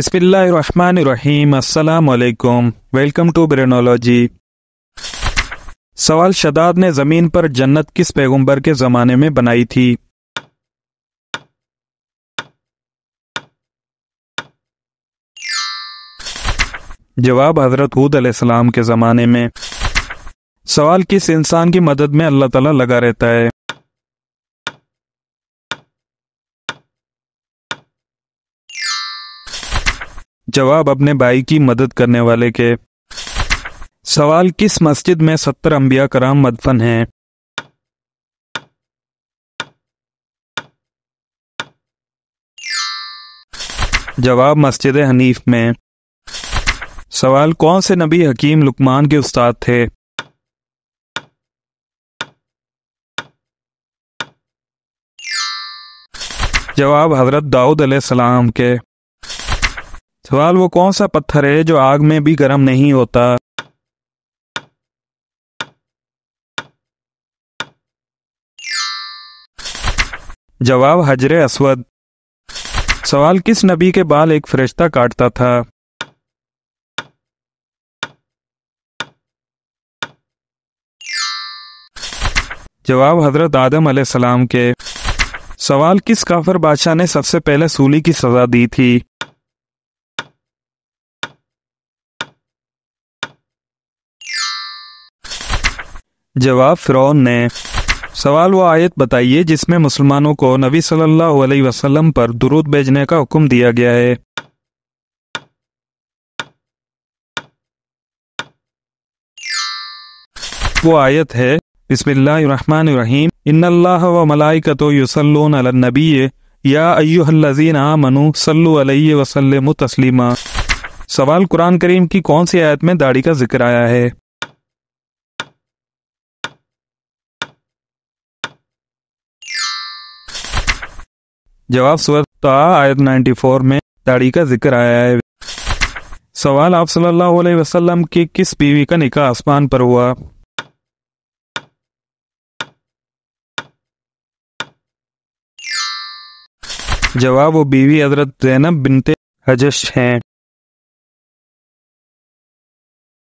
अस्सलाम वालेकुम welcome to Brainology सवाल शदाद ने ज़मीन पर जन्नत किस पैगंबर के ज़माने में बनाई थी जवाब हज़रत हूद अलैहिस्सलाम के ज़माने में सवाल किस इंसान की मदद में अल्लाह ताला लगा रहता है जवाब अपने भाई की मदद करने वाले के सवाल किस मस्जिद में सत्तर अंबिया कराम मदफन हैं जवाब मस्जिद हनीफ में सवाल कौन से नबी हकीम लुकमान के उस्ताद थे जवाब हजरत दाऊद सलाम के सवाल वो कौन सा पत्थर है जो आग में भी गर्म नहीं होता जवाब हजरे असवद सवाल किस नबी के बाल एक फरिश्ता काटता था जवाब हजरत आदम सलाम के सवाल किस काफर बादशाह ने सबसे पहले सूली की सजा दी थी जवाब फ़िरौन ने सवाल व आयत बताइए जिसमें मुसलमानों को नबी सल्लल्लाहु अलैहि वसल्लम पर दुरूद भेजने का हुक्म दिया गया है वो आयत है बिस्मिल्लाहिर्रहमानिर्रहीम इन्नल्लाह व मलाइकतु युसल्लून अलन नबी या अय्युहल्लजीन आमनु सल्लु अलैहि वसल्लम तस्लीमा सवाल कुरान करीम की कौन सी आयत में दाढ़ी का जिक्र आया है जवाब सूरत तो आयत 94 में दाढ़ी का जिक्र आया है सवाल आप सल्लल्लाहु अलैहि वसल्लम की किस बीवी का निकाह आसमान पर हुआ जवाब वो बीवी हजरत जैनब बिनते हजश हैं